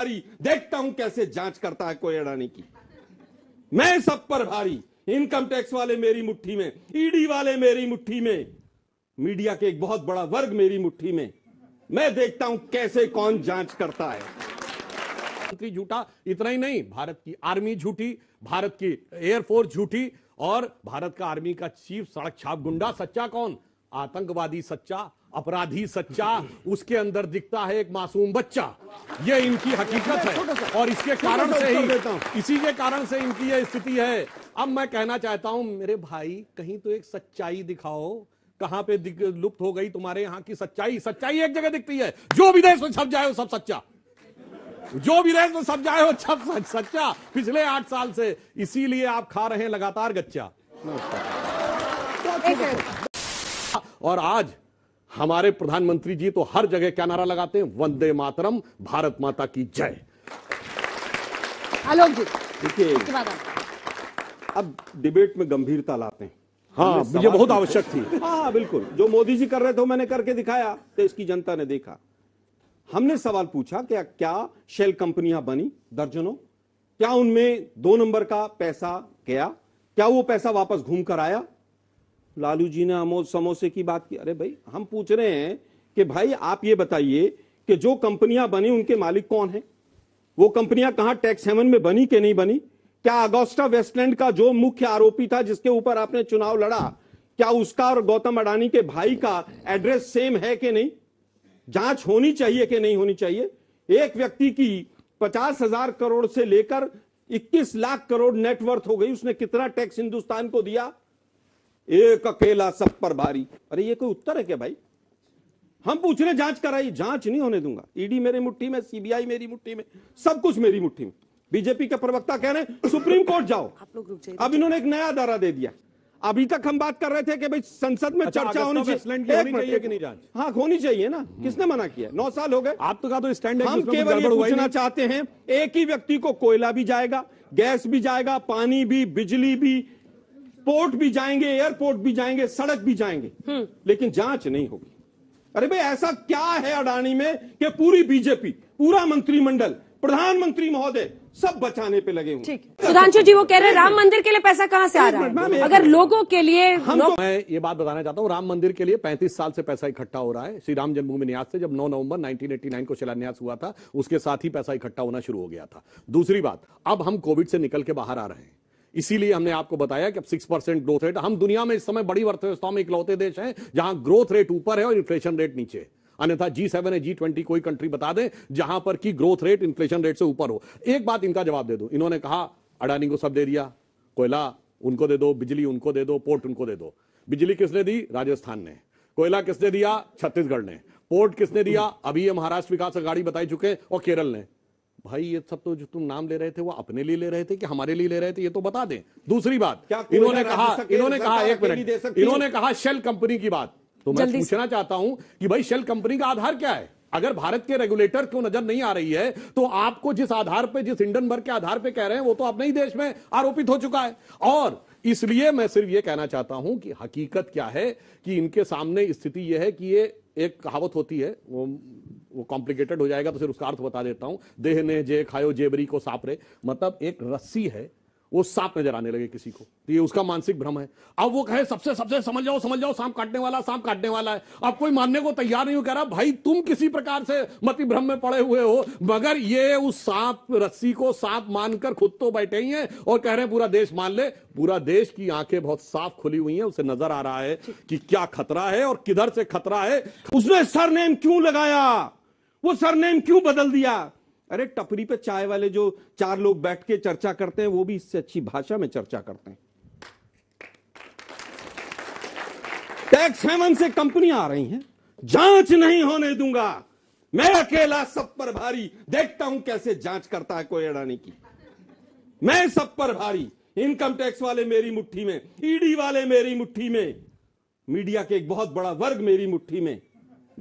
भारी देखता हूं कैसे जांच करता है कोई अडानी की मैं सब पर भारी इनकम टैक्स वाले मेरी मुट्ठी में ईडी वाले मेरी मुट्ठी में मीडिया के एक बहुत बड़ा वर्ग मेरी मुट्ठी में मैं देखता हूं कैसे कौन जांच करता है मंत्री झूठा इतना ही नहीं भारत की आर्मी झूठी भारत की एयरफोर्स झूठी और भारत का आर्मी का चीफ सड़क छाप गुंडा सच्चा कौन आतंकवादी सच्चा अपराधी सच्चा उसके अंदर दिखता है एक मासूम बच्चा ये इनकी हकीकत है और इसके कारण से ही इसी के कारण से इनकी यह स्थिति है अब मैं कहना चाहता हूं मेरे भाई कहीं तो एक सच्चाई दिखाओ कहां पे लुप्त हो गई तुम्हारे यहाँ की सच्चाई सच्चाई एक जगह दिखती है जो विदेश में छप जाए वो सब सच्चा जो विदेश में सब जाए वो छप सच्चा पिछले आठ साल से इसीलिए आप खा रहे हैं लगातार गच्चा और आज हमारे प्रधानमंत्री जी तो हर जगह क्या नारा लगाते हैं वंदे मातरम भारत माता की जय आलोक जी देखिए अब डिबेट में गंभीरता लाते हैं हाँ मुझे बहुत आवश्यक थी हाँ, हाँ बिल्कुल जो मोदी जी कर रहे थे मैंने करके दिखाया तो इसकी जनता ने देखा हमने सवाल पूछा क्या क्या शेल कंपनियां बनी दर्जनों क्या उनमें दो नंबर का पैसा गया क्या वो पैसा वापस घूम कर आया लालू जी ने अमोल समोसे की बात की अरे भाई हम पूछ रहे हैं कि भाई आप ये बताइए कि जो कंपनियां बनी उनके मालिक कौन है वो कंपनियां कहां टैक्स हेवन में बनी कि नहीं बनी क्या अगोस्टा वेस्टलैंड का जो मुख्य आरोपी था जिसके ऊपर आपने चुनाव लड़ा क्या उसका और गौतम अडानी के भाई का एड्रेस सेम है कि नहीं जांच होनी चाहिए कि नहीं होनी चाहिए एक व्यक्ति की पचास हजार करोड़ से लेकर इक्कीस लाख करोड़ नेटवर्थ हो गई उसने कितना टैक्स हिंदुस्तान को दिया एक अकेला सब पर भारी अरे ये कोई उत्तर है क्या भाई हम पूछ रहे जांच कराई जांच नहीं होने दूंगा ईडी मेरी मुट्ठी में सीबीआई मेरी मुट्ठी में सब कुछ मेरी मुट्ठी में बीजेपी के प्रवक्ता कह रहे सुप्रीम कोर्ट जाओ आप लोग रुक अब इन्होंने एक नया दायरा दे दिया अभी तक हम बात कर रहे थे कि भाई संसद में अच्छा, चर्चा होनी चाहिए कि नहीं जांच हाँ होनी चाहिए ना हम्म। किसने मना किया नौ साल हो गए आप तो का तो स्टैंड हम केवल पूछना चाहते हैं एक ही व्यक्ति को कोयला भी जाएगा गैस भी जाएगा पानी भी बिजली भी पोर्ट भी जाएंगे एयरपोर्ट भी जाएंगे सड़क भी जाएंगे हम्म। लेकिन जांच नहीं होगी अरे भाई ऐसा क्या है अडानी में कि पूरी बीजेपी पूरा मंत्रिमंडल प्रधानमंत्री महोदय सब बचाने पे लगे हुए ठीक सुधांशु जी वो कह रहे हैं राम मंदिर के लिए पैसा कहाँ से आ रहा है अगर लोगों के लिए हम तो मैं ये बात बताना चाहता हूँ राम मंदिर के लिए 35 साल से पैसा इकट्ठा हो रहा है श्री राम जन्मभूमि न्यास से जब 9 नवंबर 1989 को शिलान्यास हुआ था उसके साथ ही पैसा इकट्ठा होना शुरू हो गया था दूसरी बात अब हम कोविड से निकल के बाहर आ रहे हैं इसीलिए हमने आपको बताया कि अब सिक्स परसेंट ग्रोथ रेट हम दुनिया में इस समय बड़ी अर्थव्यवस्था में इकलौते देश हैं जहां ग्रोथ रेट ऊपर है और इन्फ्लेशन रेट नीचे अन्यथा जी सेवन है जी ट्वेंटी कोई कंट्री बता दें जहां पर की ग्रोथ रेट इन्फ्लेशन रेट से ऊपर हो एक बात इनका जवाब दे दो इन्होंने कहा अडानी को सब दे दिया कोयला उनको दे दो बिजली उनको दे दो पोर्ट उनको दे दो बिजली किसने दी राजस्थान ने कोयला किसने दिया छत्तीसगढ़ ने पोर्ट किसने दिया अभी ये महाराष्ट्र विकास अघाड़ी बताई चुके और केरल ने भाई ये सब तो जो तुम नाम ले रहे थे वो अपने लिए ले रहे थे कि हमारे लिए ले रहे थे ये तो बता दें दूसरी बात इन्होंने कहा इन्होंने कहा एक मिनट इन्होंने कहा शेल कंपनी की बात तो मैं पूछना चाहता हूं कि भाई शेल कंपनी का आधार क्या है अगर भारत के रेगुलेटर को नजर नहीं आ रही है तो आपको जिस आधार पे जिस इंडन भर के आधार पे कह रहे हैं वो तो अपने ही देश में आरोपित हो चुका है और इसलिए मैं सिर्फ ये कहना चाहता हूं कि हकीकत क्या है कि इनके सामने स्थिति यह है कि ये एक कहावत होती है वो वो कॉम्प्लिकेटेड हो जाएगा तो फिर उसका अर्थ बता देता हूं देह ने जे खायो जेबरी को सापरे मतलब एक रस्सी है वो सांप नजर आने लगे किसी को तो ये उसका मानसिक भ्रम है अब वो कहे सबसे सबसे समझ जाओ समझ जाओ सांप काटने वाला सांप काटने वाला है अब कोई मानने को तैयार नहीं हो कह रहा भाई तुम किसी प्रकार से मति भ्रम में पड़े हुए हो मगर ये उस सांप रस्सी को सांप मानकर खुद तो बैठे ही हैं और कह रहे हैं पूरा देश मान ले पूरा देश की आंखें बहुत साफ खुली हुई हैं उसे नजर आ रहा है कि क्या खतरा है और किधर से खतरा है उसने सरनेम क्यों लगाया वो सरनेम क्यों बदल दिया अरे टपरी पे चाय वाले जो चार लोग बैठ के चर्चा करते हैं वो भी इससे अच्छी भाषा में चर्चा करते हैं टैक्स हेवन से कंपनियां आ रही हैं जांच नहीं होने दूंगा मैं अकेला सब पर भारी देखता हूं कैसे जांच करता है कोई अडानी की मैं सब पर भारी इनकम टैक्स वाले मेरी मुट्ठी में ईडी वाले मेरी मुट्ठी में मीडिया के एक बहुत बड़ा वर्ग मेरी मुट्ठी में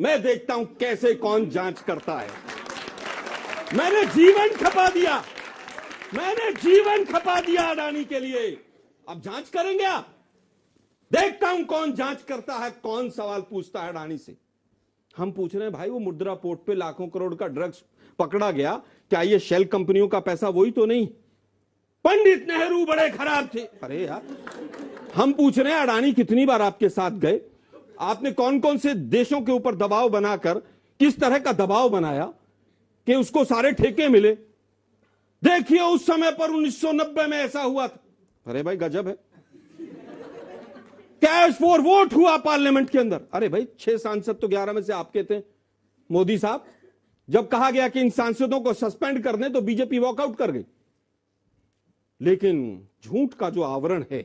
मैं देखता हूं कैसे कौन जांच करता है मैंने जीवन खपा दिया मैंने जीवन खपा दिया अडानी के लिए अब जांच करेंगे आप देखता हूं कौन जांच करता है कौन सवाल पूछता है अडानी से हम पूछ रहे हैं भाई वो मुद्रा पोर्ट पे लाखों करोड़ का ड्रग्स पकड़ा गया क्या ये शेल कंपनियों का पैसा वही तो नहीं पंडित नेहरू बड़े खराब थे अरे यार हम पूछ रहे हैं अडानी कितनी बार आपके साथ गए आपने कौन कौन से देशों के ऊपर दबाव बनाकर किस तरह का दबाव बनाया कि उसको सारे ठेके मिले देखिए उस समय पर 1990 में ऐसा हुआ था अरे भाई गजब है कैश फॉर वोट हुआ पार्लियामेंट के अंदर अरे भाई छह सांसद तो ग्यारह में से आपके थे मोदी साहब जब कहा गया कि इन सांसदों को सस्पेंड कर दें तो बीजेपी वॉकआउट कर गई लेकिन झूठ का जो आवरण है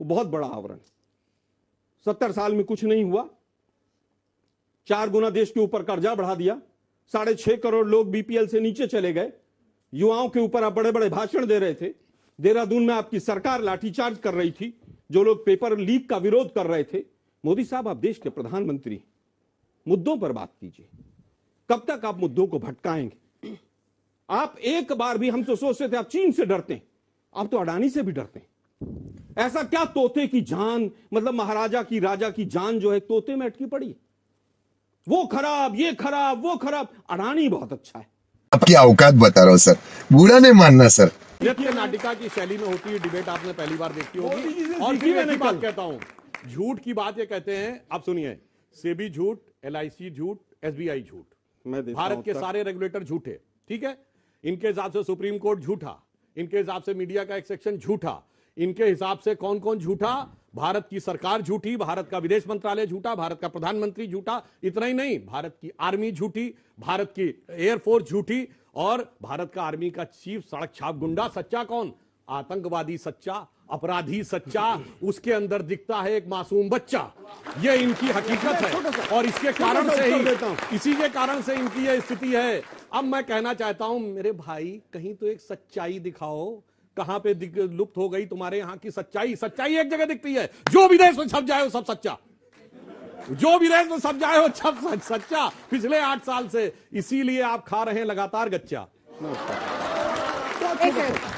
वो बहुत बड़ा आवरण है सत्तर साल में कुछ नहीं हुआ चार गुना देश के ऊपर कर्जा बढ़ा दिया साढ़े छह करोड़ लोग बीपीएल से नीचे चले गए युवाओं के ऊपर आप बड़े बड़े भाषण दे रहे थे देहरादून में आपकी सरकार लाठीचार्ज कर रही थी जो लोग पेपर लीक का विरोध कर रहे थे मोदी साहब आप देश के प्रधानमंत्री हैं मुद्दों पर बात कीजिए कब तक आप मुद्दों को भटकाएंगे आप एक बार भी हम तो सोचते थे आप चीन से डरते हैं आप तो अडानी से भी डरते हैं ऐसा क्या तोते की जान मतलब महाराजा की राजा की जान जो है तोते में अटकी पड़ी वो खराब ये खराब वो खराब अडानी बहुत अच्छा है आपकी औकात बता रहा हूँ सर बुरा नहीं मानना सर नृत्य नाटिका की शैली में होती है डिबेट आपने पहली बार देखी होगी और फिर मैं बात कहता हूँ झूठ की बात ये कहते हैं आप सुनिए सेबी झूठ एल झूठ एस झूठ भारत के सारे रेगुलेटर झूठे ठीक है इनके हिसाब से सुप्रीम कोर्ट झूठा इनके हिसाब से मीडिया का एक सेक्शन झूठा इनके हिसाब से कौन कौन झूठा भारत की सरकार झूठी भारत का विदेश मंत्रालय झूठा भारत का प्रधानमंत्री झूठा इतना ही नहीं भारत की आर्मी झूठी भारत की एयरफोर्स झूठी और भारत का आर्मी का चीफ सड़क छाप गुंडा सच्चा कौन आतंकवादी सच्चा अपराधी सच्चा उसके अंदर दिखता है एक मासूम बच्चा ये इनकी हकीकत है और इसके कारण से ही इसी के कारण से इनकी यह स्थिति है अब मैं कहना चाहता हूं मेरे भाई कहीं तो एक सच्चाई दिखाओ कहां पे लुप्त हो गई तुम्हारे यहां की सच्चाई सच्चाई एक जगह दिखती है जो विदेश में छप जाए वो सब सच्चा जो विदेश में छप जाए वो छप सच, सच्चा पिछले आठ साल से इसीलिए आप खा रहे हैं लगातार गच्चा नमस्कार